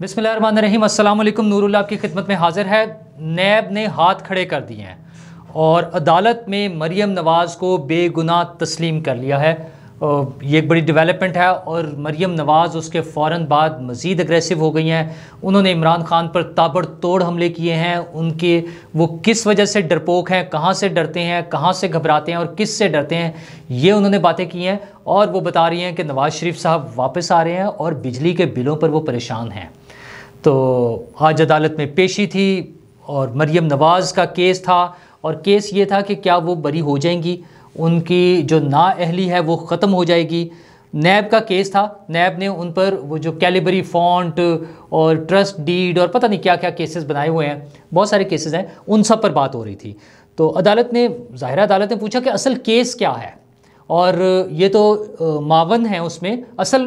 बिसमीम अल्लाम नूरुल्ला की खिदमत में हाजिर है नैब ने हाथ खड़े कर दिए हैं और अदालत में मरीम नवाज़ को बेगुनाह तस्लीम कर लिया है ये एक बड़ी डेवलपमेंट है और मरीम नवाज़ उसके फ़ौर बाद मज़ीद अग्रेसिव हो गई हैं उन्होंने इमरान खान पर ताबड़तोड़ हमले किए हैं उनके वो किस वजह से डरपोक हैं कहाँ से डरते हैं कहाँ से घबराते हैं और किस से डरते हैं ये उन्होंने बातें की हैं और वो बता रही हैं कि नवाज़ शरीफ साहब वापस आ रहे हैं और बिजली के बिलों पर वो परेशान हैं तो आज अदालत में पेशी थी और मरियम नवाज़ का केस था और केस ये था कि क्या वो बरी हो जाएंगी उनकी जो नाअहली है वो ख़त्म हो जाएगी नैब का केस था नैब ने उन पर वो जो कैलिबरी फॉन्ट और ट्रस्ट डीड और पता नहीं क्या क्या केसेस बनाए हुए हैं बहुत सारे केसेस हैं उन सब पर बात हो रही थी तो अदालत ने ज़ाहिर अदालत ने पूछा कि असल केस क्या है और ये तो मावन है उसमें असल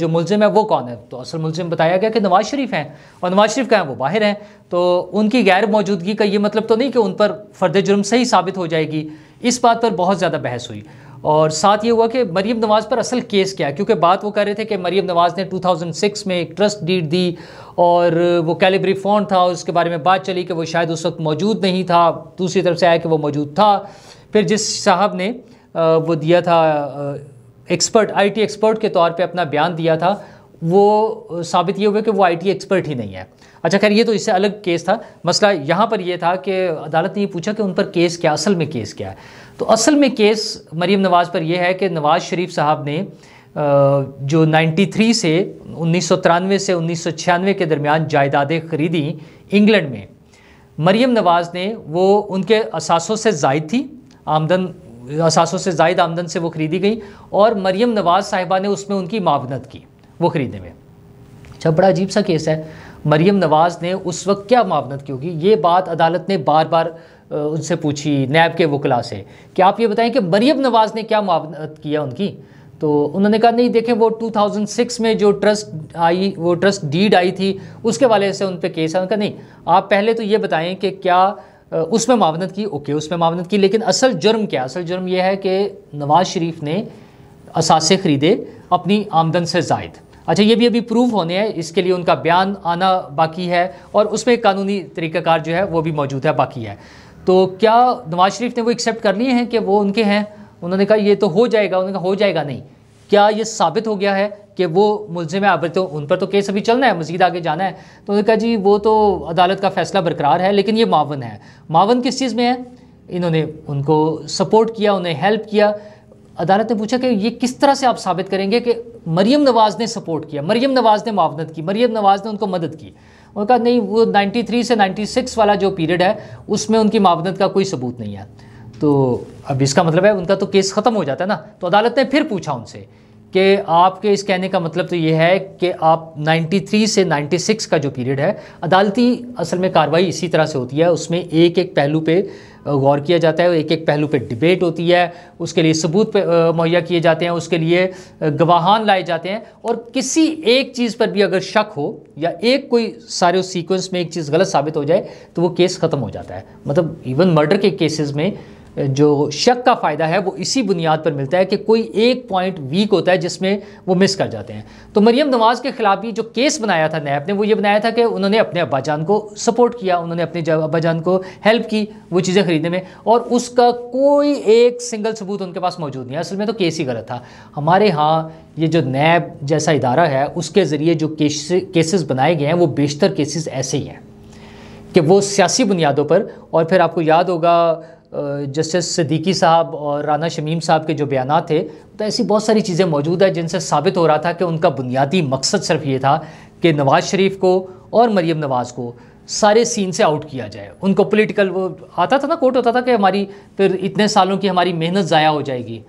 जो मुलजिम है वो कौन है तो असल मुलजिम बताया गया कि नवाज शरीफ हैं और नवाज शरीफ कहाँ हैं वो बाहर हैं तो उनकी गैर मौजूदगी का ये मतलब तो नहीं कि उन पर फर्द जुर्म सही साबित हो जाएगी इस बात पर बहुत ज़्यादा बहस हुई और साथ ये हुआ कि मरीम नवाज़ पर असल केस क्या है क्योंकि बात वो कर रहे थे कि मरीम नवाज़ ने 2006 में एक ट्रस्ट डीड दी और वो कैलिब्री फ़ोन था और उसके बारे में बात चली कि वो शायद उस वक्त मौजूद नहीं था दूसरी तरफ से आया कि वो मौजूद था फिर जिस साहब ने वो दिया था एक्सपर्ट आईटी एक्सपर्ट के तौर पे अपना बयान दिया था वो साबित ये हुआ कि वो आईटी एक्सपर्ट ही नहीं है अच्छा खैर ये तो इससे अलग केस था मसला यहाँ पर यह था कि अदालत ने ये पूछा कि उन पर केस क्या असल में केस क्या है तो असल में केस मरीम नवाज़ पर यह है कि नवाज़ शरीफ साहब ने जो 93 से उन्नीस से उन्नीस के दरमियान जायदादें ख़रीदी इंग्लैंड में मरीम नवाज़ ने वो उनके असासों से जायद थी आमदन सात सौ से जायद आमदन से वो खरीदी गई और मरियम नवाज़ साहिबा ने उसमें उनकी मावनत की वो ख़रीदने में अच्छा बड़ा अजीब सा केस है मरियम नवाज़ ने उस वक्त क्या मावनत की होगी ये बात अदालत ने बार बार उनसे पूछी नैब के वकला से कि आप ये बताएं कि मरियम नवाज़ ने क्या मावनत किया उनकी तो उन्होंने कहा नहीं देखें वो 2006 में जो ट्रस्ट आई वो ट्रस्ट डीड आई थी उसके वाले से उन पर केस है उनका नहीं आप पहले तो ये बताएं कि क्या उसमें मावनत की ओके उसमें मावनत की लेकिन असल जुर्म क्या असल जुर्म यह है कि नवाज़ शरीफ ने असासे ख़रीदे अपनी आमदन से जायद अच्छा ये भी अभी प्रूव होने हैं इसके लिए उनका बयान आना बाकी है और उसमें कानूनी तरीक़ाकार जो है वो भी मौजूद है बाकी है तो क्या नवाज़ शरीफ ने वो एक्सेप्ट कर लिए हैं कि वो उनके हैं उन्होंने कहा ये तो हो जाएगा उन्होंने कहा हो जाएगा नहीं क्या ये साबित हो गया है कि वो मुलजिम है अब तो उन पर तो केस अभी चलना है मजीद आगे जाना है तो उन्होंने कहा जी वो तो अदालत का फैसला बरकरार है लेकिन ये मावन है मावन किस चीज़ में है इन्होंने उनको सपोर्ट किया उन्हें हेल्प किया अदालत ने पूछा कि ये किस तरह से आप साबित करेंगे कि मरीम नवाज़ ने सपोर्ट किया मरीम नवाज़ ने मावनत की मरीम नवाज़ ने उनको मदद की उन्होंने कहा नहीं वो 93 से 96 वाला जो पीरियड है उसमें उनकी मावनत का कोई सबूत नहीं है तो अब इसका मतलब है उनका तो केस ख़त्म हो जाता है ना तो अदालत ने फिर पूछा उनसे कि आपके इस कहने का मतलब तो ये है कि आप 93 से 96 का जो पीरियड है अदालती असल में कार्रवाई इसी तरह से होती है उसमें एक एक पहलू पे गौर किया जाता है एक एक पहलू पे डिबेट होती है उसके लिए सबूत मुहैया किए जाते हैं उसके लिए गवाहान लाए जाते हैं और किसी एक चीज़ पर भी अगर शक हो या एक कोई सारे उस सीक्वेंस में एक चीज़ गलत साबित हो जाए तो वो केस ख़त्म हो जाता है मतलब इवन मर्डर के केसेस में जो शक का फ़ायदा है वो इसी बुनियाद पर मिलता है कि कोई एक पॉइंट वीक होता है जिसमें वो मिस कर जाते हैं तो मरीम नवाज़ के ख़िलाफ़ भी जो केस बनाया था नैब ने वो ये बनाया था कि उन्होंने अपने अब्बा जान को सपोर्ट किया उन्होंने अपने अब्बा जान को हेल्प की वो चीज़ें ख़रीदने में और उसका कोई एक सिंगल सबूत उनके पास मौजूद नहीं है असल में तो केस ही गलत था हमारे यहाँ ये जो नैब जैसा इदारा है उसके ज़रिए जो केस केसेस बनाए गए हैं वो बेशतर केसेस ऐसे ही हैं कि वो सियासी बुनियादों पर और फिर आपको याद होगा जस्टिस सिद्दीकी साहब और राना शमीम साहब के जो बयान थे तो ऐसी बहुत सारी चीज़ें मौजूद हैं जिनसे साबित हो रहा था कि उनका बुनियादी मकसद सिर्फ ये था कि नवाज़ शरीफ को और मरीम नवाज़ को सारे सीन से आउट किया जाए उनको पॉलिटिकल वो आता था ना कोर्ट होता था कि हमारी फिर इतने सालों की हमारी मेहनत ज़ाया हो जाएगी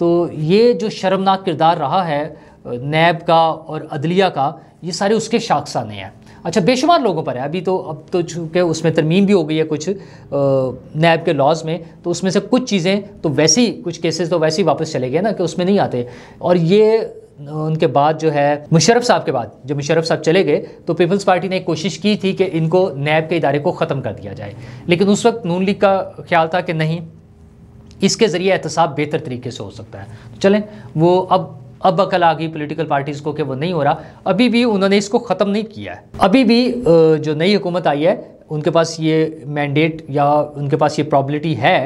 तो ये जो शर्मनाक किरदार रहा है नैब का और अदलिया का ये सारे उसके शाखसाने हैं अच्छा बेशुमार लोगों पर है अभी तो अब तो चूँकि उसमें तरमीम भी हो गई है कुछ नैब के लॉज में तो उसमें से कुछ चीज़ें तो वैसे ही कुछ केसेस तो वैसे ही वापस चले गए ना कि उसमें नहीं आते और ये उनके बाद जो है मुशरफ साहब के बाद जब मुशरफ साहब चले गए तो पीपल्स पार्टी ने कोशिश की थी कि इनको नैब के इदारे को ख़त्म कर दिया जाए लेकिन उस वक्त नून लीग का ख्याल था कि नहीं इसके ज़रिए एहतसाब बेहतर तरीके से हो सकता है तो चलें वो अब अब अकल आ गई पोलिटिकल पार्टीज़ को कि वो नहीं हो रहा अभी भी उन्होंने इसको ख़त्म नहीं किया है अभी भी जो नई हुकूमत आई है उनके पास ये मैंडेट या उनके पास ये प्रॉबिलिटी है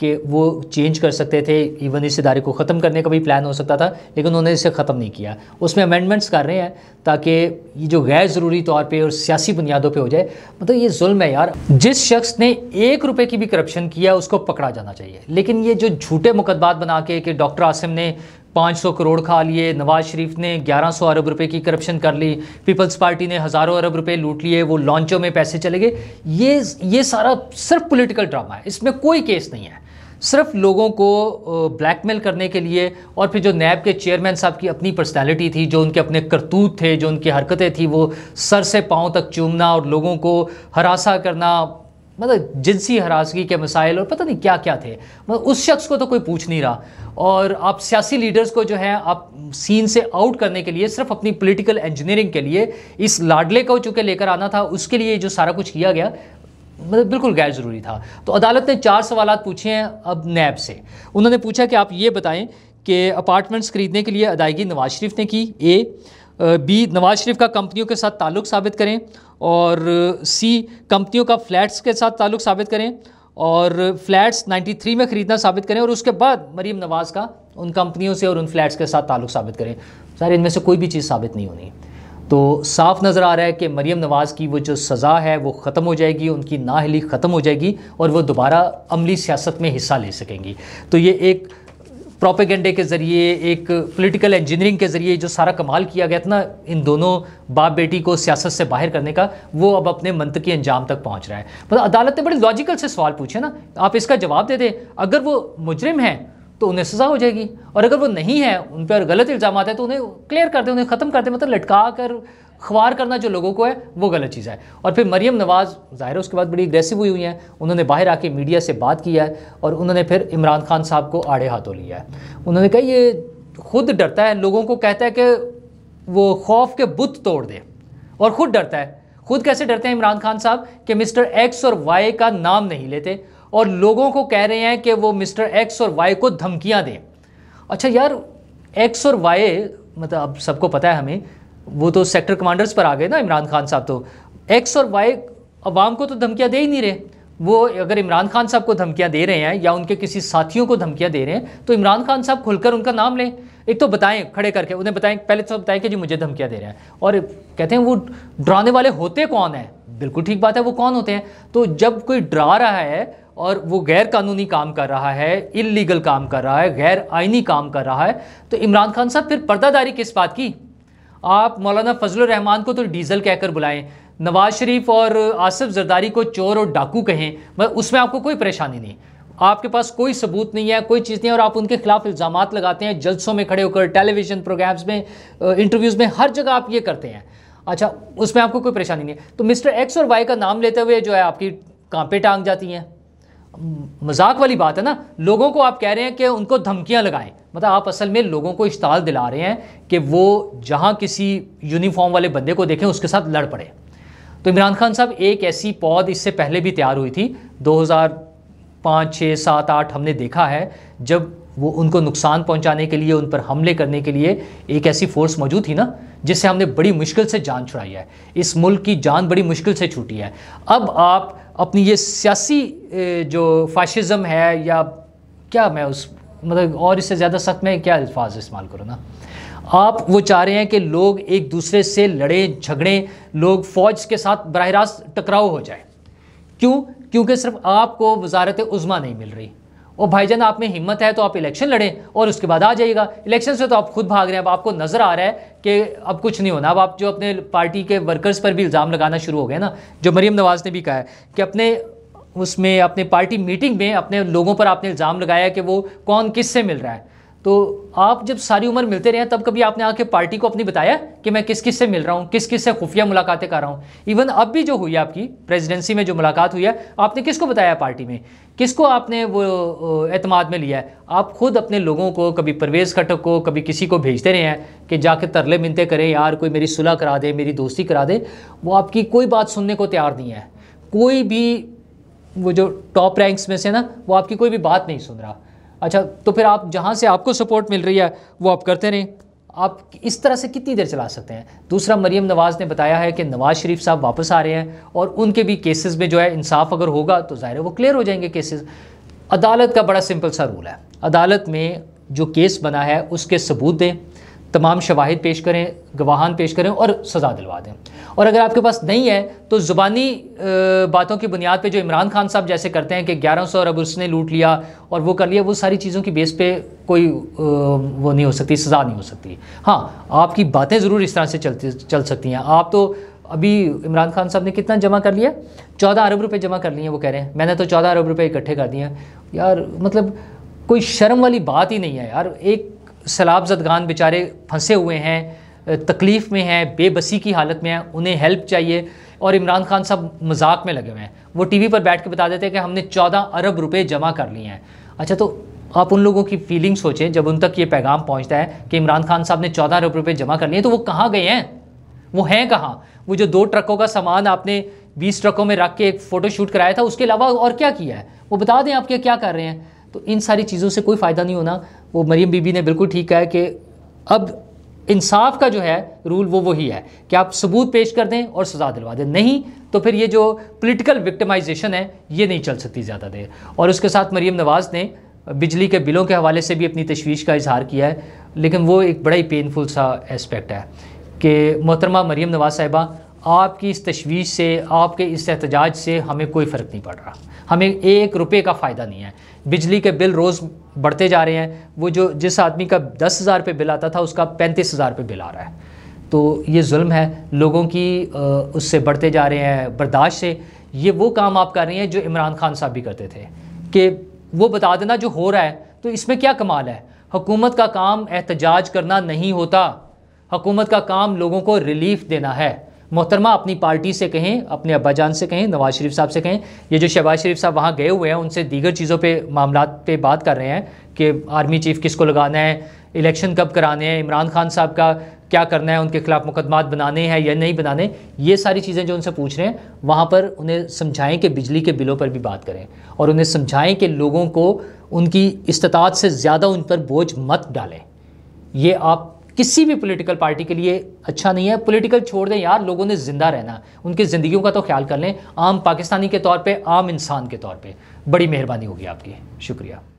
कि वो चेंज कर सकते थे इवन इस इदारे को ख़त्म करने का भी प्लान हो सकता था लेकिन उन्होंने इसे ख़त्म नहीं किया उसमें अमेंडमेंट्स कर रहे हैं ताकि ये जो गैर ज़रूरी तौर पे और सियासी बुनियादों पे हो जाए मतलब ये जुल्म है यार जिस शख्स ने एक रुपये की भी करप्शन किया उसको पकड़ा जाना चाहिए लेकिन ये जो झूठे मुकदमात बना के कि डॉक्टर आसिम ने 500 करोड़ खा लिए नवाज शरीफ ने 1100 अरब रुपए की करप्शन कर ली पीपल्स पार्टी ने हज़ारों अरब रुपए लूट लिए वो लॉन्चों में पैसे चले गए ये ये सारा सिर्फ पॉलिटिकल ड्रामा है इसमें कोई केस नहीं है सिर्फ लोगों को ब्लैकमेल करने के लिए और फिर जो नैब के चेयरमैन साहब की अपनी पर्सनैलिटी थी जो उनके अपने करतूत थे जो उनकी हरकतें थी वो सर से पाँव तक चूमना और लोगों को हरासा करना मतलब जिनसी हरासगी के मसाइल और पता नहीं क्या क्या थे मतलब उस शख्स को तो कोई पूछ नहीं रहा और आप सियासी लीडर्स को जो है आप सीन से आउट करने के लिए सिर्फ अपनी पॉलिटिकल इंजीनियरिंग के लिए इस लाडले को चूँकि लेकर आना था उसके लिए जो सारा कुछ किया गया मतलब बिल्कुल गैर ज़रूरी था तो अदालत ने चार सवाल पूछे हैं अब नैब से उन्होंने पूछा कि आप ये बताएं कि अपार्टमेंट्स खरीदने के लिए अदायगी नवाज शरीफ ने की ए बी नवाज शरीफ का कंपनियों के साथ ताल्लुक साबित करें और सी कंपनियों का फ्लैट्स के साथ ताल्लुक साबित करें और फ्लैट्स 93 में ख़रीदना साबित करें और उसके बाद मरीम नवाज़ का उन कंपनियों से और उन फ्लैट्स के साथ ताल्लुक साबित करें सर इनमें से कोई भी चीज़ साबित नहीं होनी तो साफ नज़र आ रहा है कि मरीम नवाज़ की वो जो सज़ा है वो ख़त्म हो जाएगी उनकी नाहली ख़त्म हो जाएगी और वो दोबारा अमली सियासत में हिस्सा ले सकेंगी तो ये एक प्रोपेगेंडे के ज़रिए एक पॉलिटिकल इंजीनियरिंग के ज़रिए जो सारा कमाल किया गया था ना इन दोनों बाप बेटी को सियासत से बाहर करने का वो अब अपने मंतकी अंजाम तक पहुंच रहा है मतलब अदालत ने बड़े लॉजिकल से सवाल पूछे ना आप इसका जवाब दे दें अगर वो मुजरिम हैं तो उन्हें सज़ा हो जाएगी और अगर वो नहीं है उन पर गलत इल्ज़ाम आते हैं तो उन्हें क्लियर कर दें उन्हें ख़त्म कर दें मतलब लटका कर ख्वार करना जो लोगों को है वो गलत चीज़ है और फिर मरियम नवाज़ ज़ाहिर है उसके बाद बड़ी एग्रेसिव हुई हुई हैं उन्होंने बाहर आके मीडिया से बात किया है और उन्होंने फिर इमरान खान साहब को आड़े हाथों लिया है उन्होंने कहा ये खुद डरता है लोगों को कहता है कि वो खौफ के बुत तोड़ दे और ख़ुद डरता है खुद कैसे डरते हैं इमरान खान साहब कि मिस्टर एक्स और वाई का नाम नहीं लेते और लोगों को कह रहे हैं कि वो मिस्टर एक्स और वाई को धमकियाँ दें अच्छा यार एक्स और वाई मतलब अब सबको पता है हमें वो तो सेक्टर कमांडर्स पर आ गए ना इमरान खान साहब तो एक्स और वाई अवाम को तो धमकियाँ दे ही नहीं रहे वो अगर इमरान खान साहब को धमकियाँ दे रहे हैं या उनके किसी साथियों को धमकियाँ दे रहे हैं तो इमरान खान साहब खुलकर उनका नाम लें एक तो बताएं खड़े करके उन्हें बताएं पहले तो बताएं कि जी मुझे धमकियाँ दे रहे हैं और कहते हैं वो डराने वाले होते कौन हैं बिल्कुल ठीक बात है वो कौन होते हैं तो जब कोई डरा रहा है और वो गैर कानूनी काम कर रहा है इलीगल काम कर रहा है गैर आइनी काम कर रहा है तो इमरान खान साहब फिर पर्दादारी किस बात की आप मौलाना फजल रहमान को तो डीजल कहकर बुलाएं नवाज शरीफ और आसिफ जरदारी को चोर और डाकू कहें उसमें आपको कोई परेशानी नहीं आपके पास कोई सबूत नहीं है कोई चीज़ नहीं है और आप उनके खिलाफ इल्ज़ाम लगाते हैं जलसों में खड़े होकर टेलीविज़न प्रोग्राम्स में इंटरव्यूज़ में हर जगह आप ये करते हैं अच्छा उसमें आपको कोई परेशानी नहीं है तो मिस्टर एक्स और वाई का नाम लेते हुए जो है आपकी कांपे टांग जाती हैं मजाक वाली बात है ना लोगों को आप कह रहे हैं कि उनको धमकियां लगाएं मतलब आप असल में लोगों को इश्ताल दिला रहे हैं कि वो जहां किसी यूनिफॉर्म वाले बंदे को देखें उसके साथ लड़ पड़े तो इमरान खान साहब एक ऐसी पौध इससे पहले भी तैयार हुई थी 2005, 6, 7, 8 हमने देखा है जब वो उनको नुकसान पहुंचाने के लिए उन पर हमले करने के लिए एक ऐसी फोर्स मौजूद थी ना जिससे हमने बड़ी मुश्किल से जान छुड़ाई है इस मुल्क की जान बड़ी मुश्किल से छूटी है अब आप अपनी ये सियासी जो फाशिज़म है या क्या मैं उस मतलब और इससे ज़्यादा सख्त में क्या अल्फाज इस्तेमाल करूँ ना आप वो चाह रहे हैं कि लोग एक दूसरे से लड़ें झगड़ें लोग फ़ौज के साथ बरह रास्त टकराव हो जाए क्यों क्योंकि सिर्फ आपको वजारत उज़मा नहीं मिल रही और जान आप में हिम्मत है तो आप इलेक्शन लड़ें और उसके बाद आ जाइएगा इलेक्शन से तो आप खुद भाग रहे हैं अब आपको नज़र आ रहा है कि अब कुछ नहीं होना अब आप जो अपने पार्टी के वर्कर्स पर भी इल्ज़ाम लगाना शुरू हो गए ना जो मरीम नवाज़ ने भी कहा है कि अपने उसमें अपने पार्टी मीटिंग में अपने लोगों पर आपने इल्ज़ाम लगाया कि वो कौन किस से मिल रहा है तो आप जब सारी उम्र मिलते रहे तब कभी आपने आके पार्टी को अपनी बताया कि मैं किस किस से मिल रहा हूँ किस किस से खुफिया मुलाकातें कर रहा हूँ इवन अब भी जो हुई आपकी प्रेसिडेंसी में जो मुलाकात हुई है आपने किसको बताया पार्टी में किसको आपने वो अतमाद में लिया है आप खुद अपने लोगों को कभी परवेज़ खटक को कभी किसी को भेजते रहे हैं कि जाके तरले मिनते करें यार कोई मेरी सुलह करा दे मेरी दोस्ती करा दे वो आपकी कोई बात सुनने को तैयार नहीं है कोई भी वो जो टॉप रैंक्स में से ना वो आपकी कोई भी बात नहीं सुन रहा अच्छा तो फिर आप जहाँ से आपको सपोर्ट मिल रही है वो आप करते रहें आप इस तरह से कितनी देर चला सकते हैं दूसरा मरीम नवाज़ ने बताया है कि नवाज़ शरीफ साहब वापस आ रहे हैं और उनके भी केसेस में जो है इंसाफ अगर होगा तो ज़ाहिर है वो क्लियर हो जाएंगे केसेस अदालत का बड़ा सिंपल सा रूल है अदालत में जो केस बना है उसके सबूत दें तमाम शवाहिद पेश करें गवाहान पेश करें और सज़ा दिलवा दें और अगर आपके पास नहीं है तो ज़ुबानी बातों की बुनियाद पे जो इमरान खान साहब जैसे करते हैं कि ग्यारह सौ अरब उसने लूट लिया और वो कर लिया वो सारी चीज़ों की बेस पे कोई वो नहीं हो सकती सज़ा नहीं हो सकती हाँ आपकी बातें ज़रूर इस तरह से चलती चल सकती हैं आप तो अभी इमरान खान साहब ने कितना जमा कर लिया चौदह अरब रुपये जमा कर लिए वो कह रहे हैं मैंने तो चौदह अरब रुपये इकट्ठे कर दिए हैं यार मतलब कोई शर्म वाली बात ही नहीं है यार एक सैलाब जदगान बेचारे फंसे हुए हैं तकलीफ़ में हैं बेबसी की हालत में हैं उन्हें हेल्प चाहिए और इमरान खान साहब मजाक में लगे हुए हैं वो टीवी पर बैठ के बता देते हैं कि हमने चौदह अरब रुपए जमा कर लिए हैं अच्छा तो आप उन लोगों की फीलिंग सोचें जब उन तक ये पैगाम पहुंचता है कि इमरान खान साहब ने चौदह अरब रुपये जमा कर लिए तो वो कहाँ गए हैं वो हैं कहाँ वो जो दो ट्रकों का सामान आपने बीस ट्रकों में रख के एक फ़ोटो शूट कराया था उसके अलावा और क्या किया है वो बता दें आप क्या क्या कर रहे हैं तो इन सारी चीज़ों से कोई फ़ायदा नहीं होना वो मरीम बीबी ने बिल्कुल ठीक कहा कि अब इंसाफ का जो है रूल वो वही है कि आप सबूत पेश कर दें और सजा दिलवा दें नहीं तो फिर ये जो पॉलिटिकल विक्टिमाइजेशन है ये नहीं चल सकती ज़्यादा देर और उसके साथ मरीम नवाज़ ने बिजली के बिलों के हवाले से भी अपनी तशवीश का इजहार किया है लेकिन वो एक बड़ा ही पेनफुल सा एस्पेक्ट है कि मोहतरमा मरीम नवाज़ साहिबा आपकी इस तशवीश से आपके इस एहतजाज से हमें कोई फ़र्क नहीं पड़ रहा हमें एक रुपये का फ़ायदा नहीं है बिजली के बिल रोज़ बढ़ते जा रहे हैं वो जो जिस आदमी का दस हज़ार रुपये बिल आता था उसका पैंतीस हज़ार रुपये बिल आ रहा है तो ये जुल्म है लोगों की उससे बढ़ते जा रहे हैं बर्दाश्त से ये वो काम आप कर रहे हैं जो इमरान खान साहब भी करते थे कि वो बता देना जो हो रहा है तो इसमें क्या कमाल है हुकूमत का काम एहतजाज करना नहीं होता हुकूमत का काम लोगों को रिलीफ देना है मोहतरमा अपनी पार्टी से कहें अपने अब्बाजान से कहें नवाज शरीफ साहब से कहें ये जो शहबाज शरीफ साहब वहाँ गए हुए हैं उनसे दीगर चीज़ों पर मामला पे बात कर रहे हैं कि आर्मी चीफ किसको लगाना है इलेक्शन कब कराने हैं इमरान खान साहब का क्या करना है उनके खिलाफ मुकदमा बनाने हैं या नहीं बनाने ये सारी चीज़ें जो उनसे पूछ रहे हैं वहाँ पर उन्हें समझाएं कि बिजली के बिलों पर भी बात करें और उन्हें समझाएं कि लोगों को उनकी इस्तात से ज़्यादा उन पर बोझ मत डालें ये आप किसी भी पॉलिटिकल पार्टी के लिए अच्छा नहीं है पॉलिटिकल छोड़ दें यार लोगों ने ज़िंदा रहना उनकी ज़िंदगियों का तो ख्याल कर लें आम पाकिस्तानी के तौर पे आम इंसान के तौर पे बड़ी मेहरबानी होगी आपकी शुक्रिया